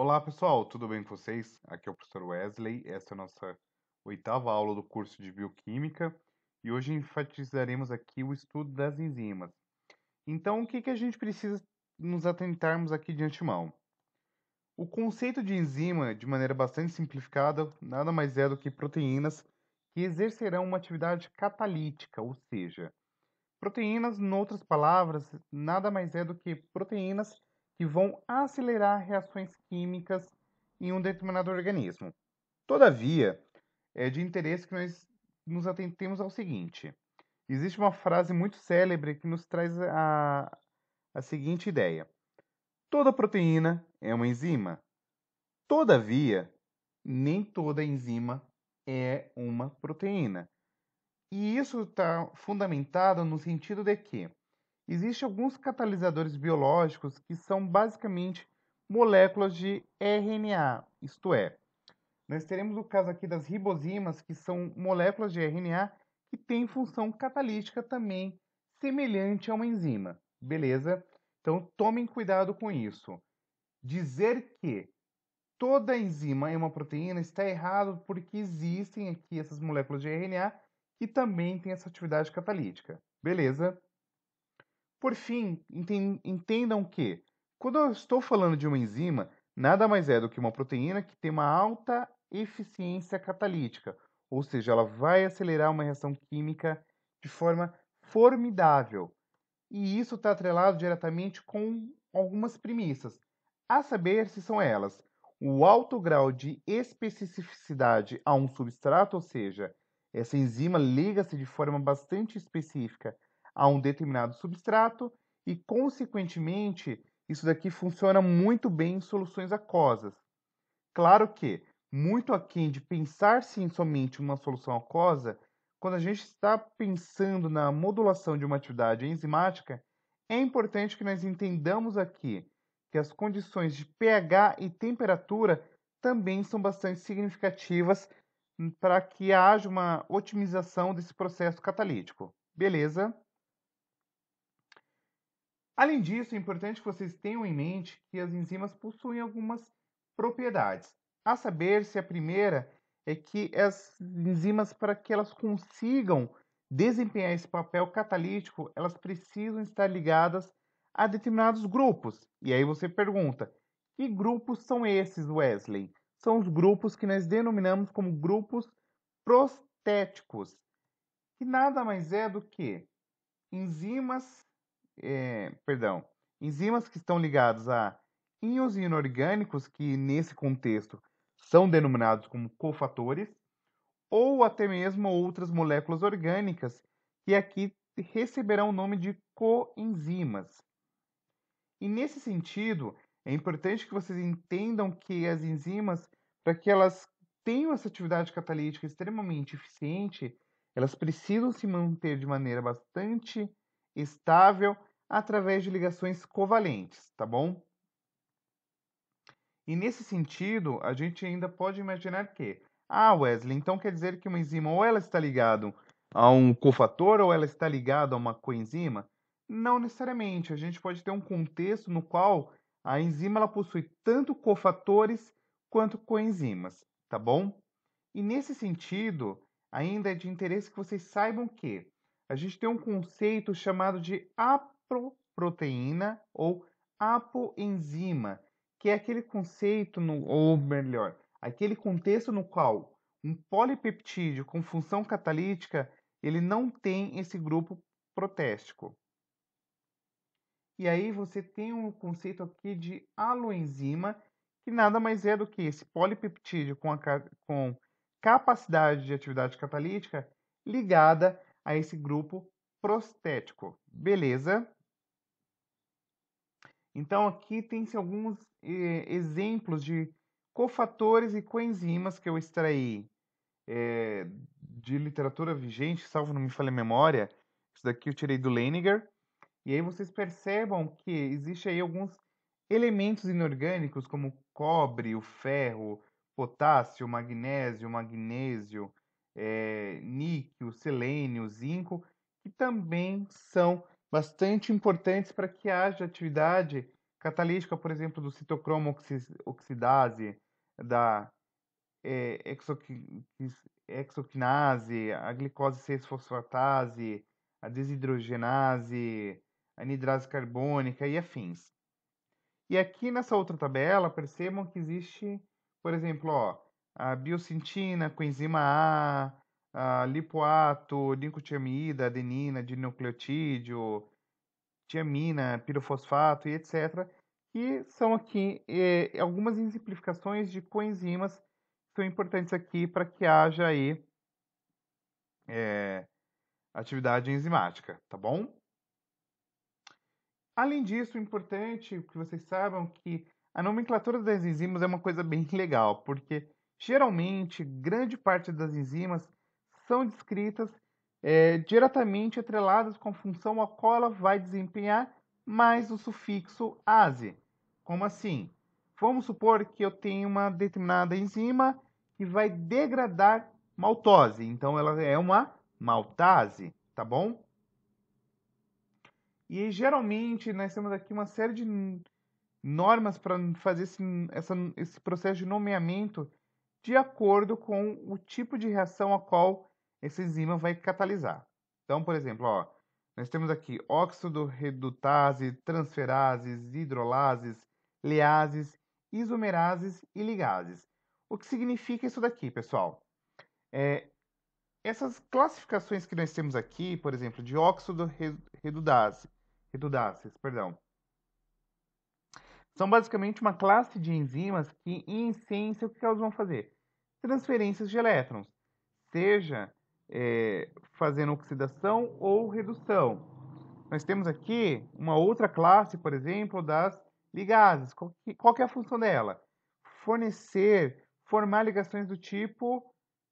Olá pessoal, tudo bem com vocês? Aqui é o professor Wesley, esta é a nossa oitava aula do curso de Bioquímica e hoje enfatizaremos aqui o estudo das enzimas. Então, o que, que a gente precisa nos atentarmos aqui de antemão? O conceito de enzima, de maneira bastante simplificada, nada mais é do que proteínas que exercerão uma atividade catalítica, ou seja, proteínas, em outras palavras, nada mais é do que proteínas que vão acelerar reações químicas em um determinado organismo. Todavia, é de interesse que nós nos atentemos ao seguinte: existe uma frase muito célebre que nos traz a, a seguinte ideia: toda proteína é uma enzima. Todavia, nem toda enzima é uma proteína. E isso está fundamentado no sentido de que Existem alguns catalisadores biológicos que são basicamente moléculas de RNA, isto é, nós teremos o caso aqui das ribozimas, que são moléculas de RNA que têm função catalítica também semelhante a uma enzima, beleza? Então tomem cuidado com isso. Dizer que toda enzima é uma proteína está errado porque existem aqui essas moléculas de RNA que também têm essa atividade catalítica, beleza? Por fim, entendam que, quando eu estou falando de uma enzima, nada mais é do que uma proteína que tem uma alta eficiência catalítica, ou seja, ela vai acelerar uma reação química de forma formidável. E isso está atrelado diretamente com algumas premissas, a saber se são elas o alto grau de especificidade a um substrato, ou seja, essa enzima liga-se de forma bastante específica a um determinado substrato e, consequentemente, isso daqui funciona muito bem em soluções aquosas. Claro que, muito aquém de pensar sim em somente uma solução aquosa, quando a gente está pensando na modulação de uma atividade enzimática, é importante que nós entendamos aqui que as condições de pH e temperatura também são bastante significativas hum, para que haja uma otimização desse processo catalítico. Beleza? Além disso, é importante que vocês tenham em mente que as enzimas possuem algumas propriedades. A saber, se a primeira é que as enzimas, para que elas consigam desempenhar esse papel catalítico, elas precisam estar ligadas a determinados grupos. E aí você pergunta: que grupos são esses, Wesley? São os grupos que nós denominamos como grupos prostéticos, que nada mais é do que enzimas é, perdão, enzimas que estão ligadas a íons inorgânicos que nesse contexto são denominados como cofatores, ou até mesmo outras moléculas orgânicas que aqui receberão o nome de coenzimas. E nesse sentido, é importante que vocês entendam que as enzimas, para que elas tenham essa atividade catalítica extremamente eficiente, elas precisam se manter de maneira bastante estável através de ligações covalentes, tá bom? E nesse sentido, a gente ainda pode imaginar que, ah, Wesley, então quer dizer que uma enzima ou ela está ligada a um cofator ou ela está ligada a uma coenzima? Não necessariamente. A gente pode ter um contexto no qual a enzima ela possui tanto cofatores quanto coenzimas, tá bom? E nesse sentido, ainda é de interesse que vocês saibam que a gente tem um conceito chamado de apoproteína ou apoenzima, que é aquele conceito, no, ou melhor, aquele contexto no qual um polipeptídeo com função catalítica ele não tem esse grupo protéstico. E aí você tem um conceito aqui de aloenzima, que nada mais é do que esse polipeptídeo com, a, com capacidade de atividade catalítica ligada a esse grupo prostético. Beleza? Então aqui tem-se alguns eh, exemplos de cofatores e coenzimas que eu extraí eh, de literatura vigente, salvo não me falha a memória. Isso daqui eu tirei do Leniger. E aí vocês percebam que existe aí alguns elementos inorgânicos como cobre, o ferro, potássio, magnésio, magnésio, eh, níquel, selênio, zinco, que também são bastante importantes para que haja atividade catalítica, por exemplo, do citocromo oxidase, da é, exoquinase, a glicose 6-fosfatase, a desidrogenase, a anidrase carbônica e afins. E aqui nessa outra tabela, percebam que existe, por exemplo, ó, a biocintina, coenzima A, ah, lipoato, nicotiamida, adenina, dinucleotídeo, tiamina, pirofosfato e etc., que são aqui é, algumas exemplificações de coenzimas que são importantes aqui para que haja aí é, atividade enzimática, tá bom? Além disso, é importante que vocês saibam que a nomenclatura das enzimas é uma coisa bem legal, porque geralmente grande parte das enzimas são descritas é, diretamente atreladas com a função a qual ela vai desempenhar mais o sufixo ase. Como assim? Vamos supor que eu tenho uma determinada enzima que vai degradar maltose. Então ela é uma maltase, tá bom? E geralmente nós temos aqui uma série de normas para fazer esse, essa, esse processo de nomeamento de acordo com o tipo de reação a qual essa enzima vai catalisar. Então, por exemplo, ó, nós temos aqui óxido redutase, transferases, hidrolases, leases, isomerases e ligases. O que significa isso daqui, pessoal? É, essas classificações que nós temos aqui, por exemplo, de óxido redudase, perdão, são basicamente uma classe de enzimas que, em essência, o que elas vão fazer? Transferências de elétrons, seja é, fazendo oxidação ou redução. Nós temos aqui uma outra classe, por exemplo, das ligases. Qual que, qual que é a função dela? Fornecer, formar ligações do tipo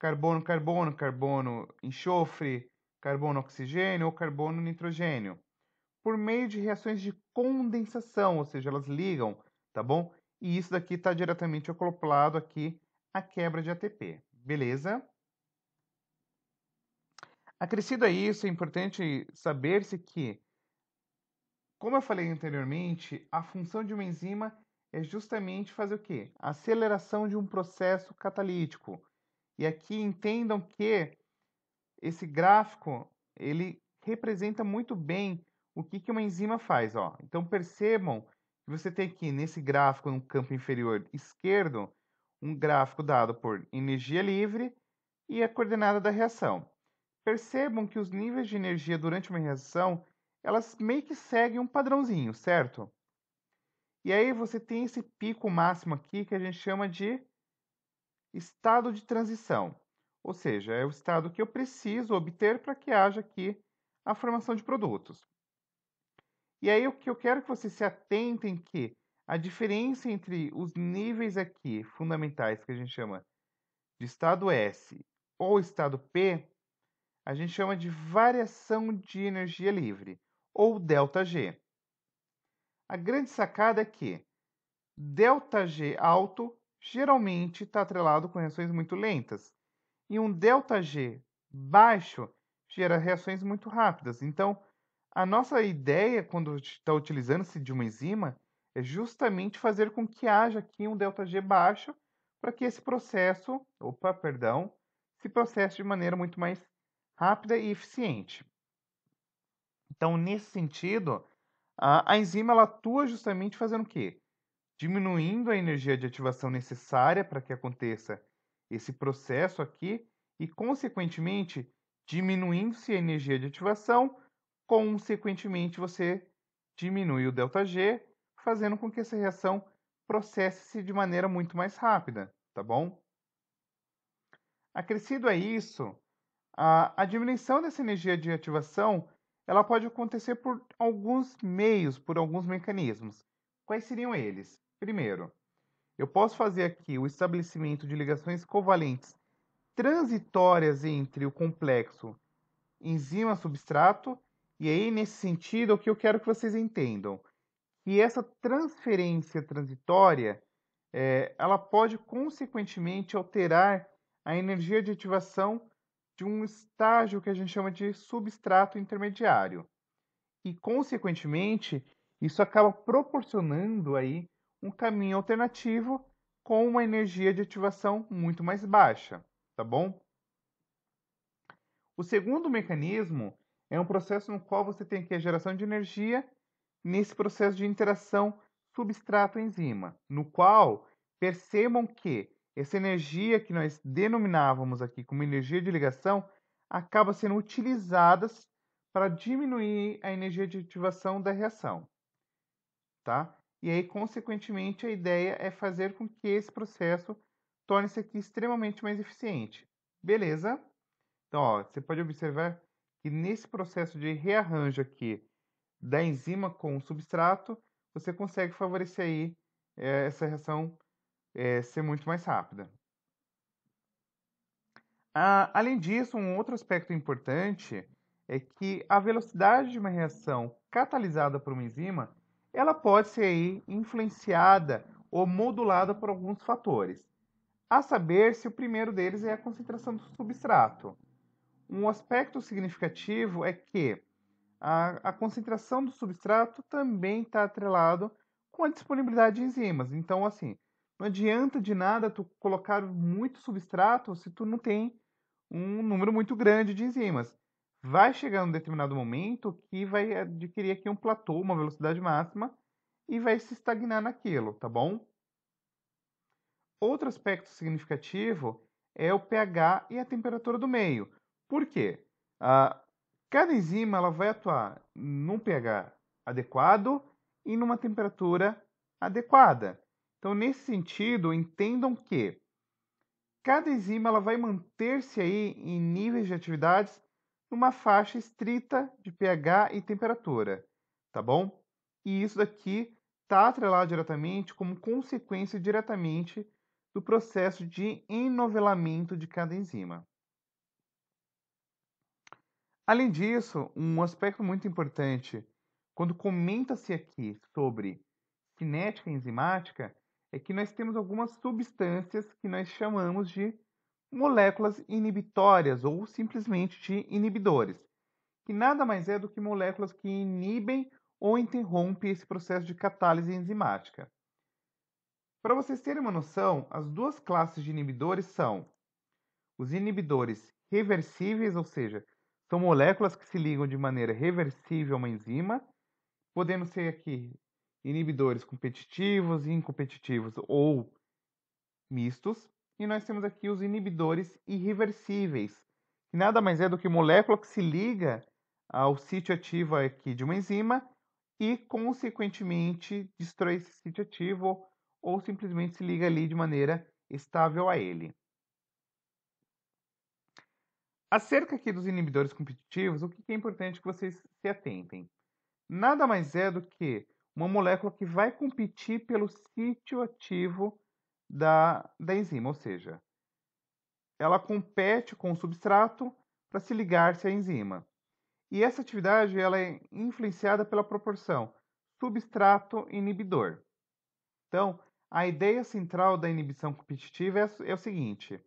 carbono-carbono, carbono-enxofre, carbono-oxigênio ou carbono-nitrogênio, por meio de reações de condensação, ou seja, elas ligam, tá bom? E isso daqui está diretamente acoplado aqui à quebra de ATP, beleza? Acrescido a isso, é importante saber-se que, como eu falei anteriormente, a função de uma enzima é justamente fazer o quê? A aceleração de um processo catalítico. E aqui entendam que esse gráfico ele representa muito bem o que, que uma enzima faz. Ó. Então percebam que você tem aqui nesse gráfico no campo inferior esquerdo um gráfico dado por energia livre e a coordenada da reação percebam que os níveis de energia durante uma reação, elas meio que seguem um padrãozinho, certo? E aí você tem esse pico máximo aqui que a gente chama de estado de transição. Ou seja, é o estado que eu preciso obter para que haja aqui a formação de produtos. E aí o que eu quero que vocês se atentem que a diferença entre os níveis aqui fundamentais que a gente chama de estado S ou estado P a gente chama de variação de energia livre, ou ΔG. A grande sacada é que ΔG alto geralmente está atrelado com reações muito lentas, e um ΔG baixo gera reações muito rápidas. Então, a nossa ideia quando está utilizando-se de uma enzima é justamente fazer com que haja aqui um ΔG baixo para que esse processo, opa, perdão, se processe de maneira muito mais rápida e eficiente. Então, nesse sentido, a, a enzima ela atua justamente fazendo o quê? Diminuindo a energia de ativação necessária para que aconteça esse processo aqui e, consequentemente, diminuindo-se a energia de ativação, consequentemente, você diminui o ΔG, fazendo com que essa reação processe-se de maneira muito mais rápida, tá bom? Acrescido a isso, a, a diminuição dessa energia de ativação ela pode acontecer por alguns meios, por alguns mecanismos. Quais seriam eles? Primeiro, eu posso fazer aqui o estabelecimento de ligações covalentes transitórias entre o complexo enzima-substrato, e aí, nesse sentido, o que eu quero que vocês entendam, E essa transferência transitória, é, ela pode, consequentemente, alterar a energia de ativação de um estágio que a gente chama de substrato intermediário. E, consequentemente, isso acaba proporcionando aí um caminho alternativo com uma energia de ativação muito mais baixa, tá bom? O segundo mecanismo é um processo no qual você tem aqui a geração de energia nesse processo de interação substrato-enzima, no qual percebam que essa energia que nós denominávamos aqui como energia de ligação acaba sendo utilizada para diminuir a energia de ativação da reação, tá? E aí, consequentemente, a ideia é fazer com que esse processo torne-se aqui extremamente mais eficiente. Beleza? Então, ó, você pode observar que nesse processo de rearranjo aqui da enzima com o substrato, você consegue favorecer aí é, essa reação é, ser muito mais rápida. Ah, além disso, um outro aspecto importante é que a velocidade de uma reação catalisada por uma enzima ela pode ser aí influenciada ou modulada por alguns fatores, a saber se o primeiro deles é a concentração do substrato. Um aspecto significativo é que a, a concentração do substrato também está atrelado com a disponibilidade de enzimas. Então, assim, não adianta de nada tu colocar muito substrato se tu não tem um número muito grande de enzimas. Vai chegar um determinado momento que vai adquirir aqui um platô, uma velocidade máxima, e vai se estagnar naquilo, tá bom? Outro aspecto significativo é o pH e a temperatura do meio. Por quê? Ah, cada enzima ela vai atuar num pH adequado e numa temperatura adequada. Então, nesse sentido, entendam que cada enzima ela vai manter-se aí em níveis de atividades numa faixa estrita de pH e temperatura, tá bom? E isso daqui está atrelado diretamente como consequência diretamente do processo de enovelamento de cada enzima. Além disso, um aspecto muito importante, quando comenta-se aqui sobre cinética enzimática, é que nós temos algumas substâncias que nós chamamos de moléculas inibitórias ou simplesmente de inibidores, que nada mais é do que moléculas que inibem ou interrompem esse processo de catálise enzimática. Para vocês terem uma noção, as duas classes de inibidores são os inibidores reversíveis, ou seja, são moléculas que se ligam de maneira reversível a uma enzima, podendo ser aqui inibidores competitivos e incompetitivos ou mistos. E nós temos aqui os inibidores irreversíveis, que nada mais é do que molécula que se liga ao sítio ativo aqui de uma enzima e, consequentemente, destrói esse sítio ativo ou simplesmente se liga ali de maneira estável a ele. Acerca aqui dos inibidores competitivos, o que é importante que vocês se atentem? Nada mais é do que uma molécula que vai competir pelo sítio ativo da, da enzima, ou seja, ela compete com o substrato para se ligar-se à enzima. E essa atividade ela é influenciada pela proporção substrato-inibidor. Então, a ideia central da inibição competitiva é, é, o seguinte: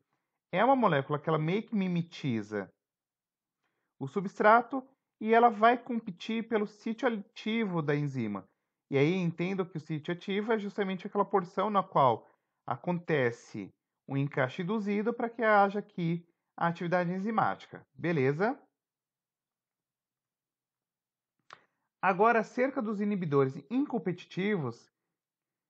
é uma molécula que ela meio que mimetiza o substrato e ela vai competir pelo sítio ativo da enzima, e aí entendo que o sítio ativo é justamente aquela porção na qual acontece um encaixe induzido para que haja aqui a atividade enzimática. Beleza? Agora, acerca dos inibidores incompetitivos,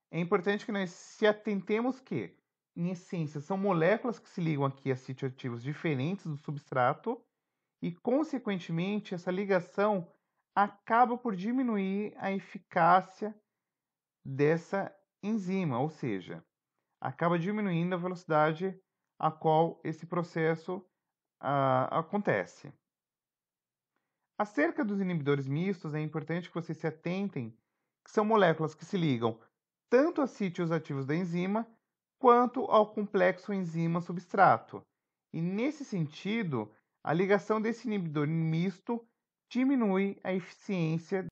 é importante que nós se atentemos que, em essência, são moléculas que se ligam aqui a sítios ativos diferentes do substrato e, consequentemente, essa ligação acaba por diminuir a eficácia dessa enzima, ou seja, acaba diminuindo a velocidade a qual esse processo ah, acontece. Acerca dos inibidores mistos, é importante que vocês se atentem que são moléculas que se ligam tanto a sítios ativos da enzima quanto ao complexo enzima-substrato. E nesse sentido, a ligação desse inibidor misto diminui a eficiência